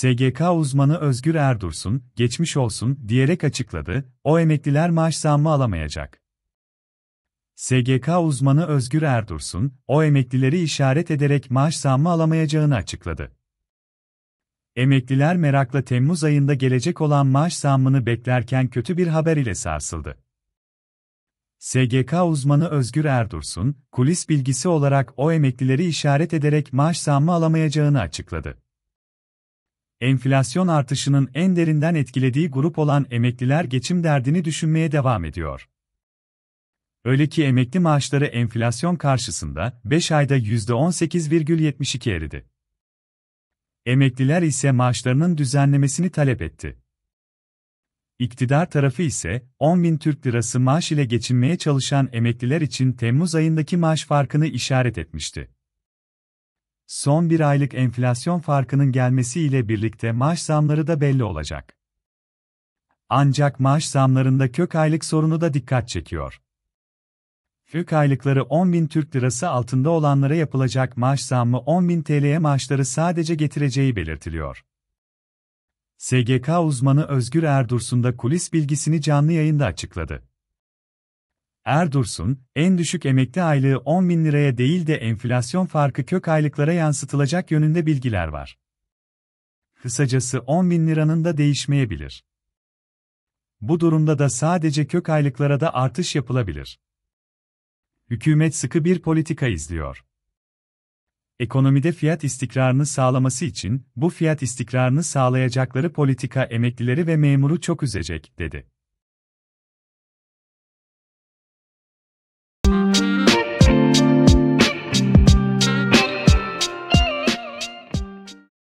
SGK uzmanı Özgür Erdursun, geçmiş olsun diyerek açıkladı, o emekliler maaş zammı alamayacak. SGK uzmanı Özgür Erdursun, o emeklileri işaret ederek maaş zammı alamayacağını açıkladı. Emekliler merakla Temmuz ayında gelecek olan maaş zammını beklerken kötü bir haber ile sarsıldı. SGK uzmanı Özgür Erdursun, kulis bilgisi olarak o emeklileri işaret ederek maaş zammı alamayacağını açıkladı enflasyon artışının en derinden etkilediği grup olan emekliler geçim derdini düşünmeye devam ediyor. Öyle ki emekli maaşları enflasyon karşısında 5 ayda %18,72 eridi. Emekliler ise maaşlarının düzenlemesini talep etti. İktidar tarafı ise 10 bin Türk lirası maaş ile geçinmeye çalışan emekliler için Temmuz ayındaki maaş farkını işaret etmişti. Son bir aylık enflasyon farkının gelmesiyle birlikte maaş zamları da belli olacak. Ancak maaş zamlarında kök aylık sorunu da dikkat çekiyor. Kök aylıkları 10 bin Türk Lirası altında olanlara yapılacak maaş zammı bin TL'ye maaşları sadece getireceği belirtiliyor. SGK uzmanı Özgür Erdursun da kulis bilgisini canlı yayında açıkladı. Erdursun, en düşük emekli aylığı 10 bin liraya değil de enflasyon farkı kök aylıklara yansıtılacak yönünde bilgiler var. Kısacası 10 bin liranın da değişmeyebilir. Bu durumda da sadece kök aylıklara da artış yapılabilir. Hükümet sıkı bir politika izliyor. Ekonomide fiyat istikrarını sağlaması için bu fiyat istikrarını sağlayacakları politika emeklileri ve memuru çok üzecek, dedi.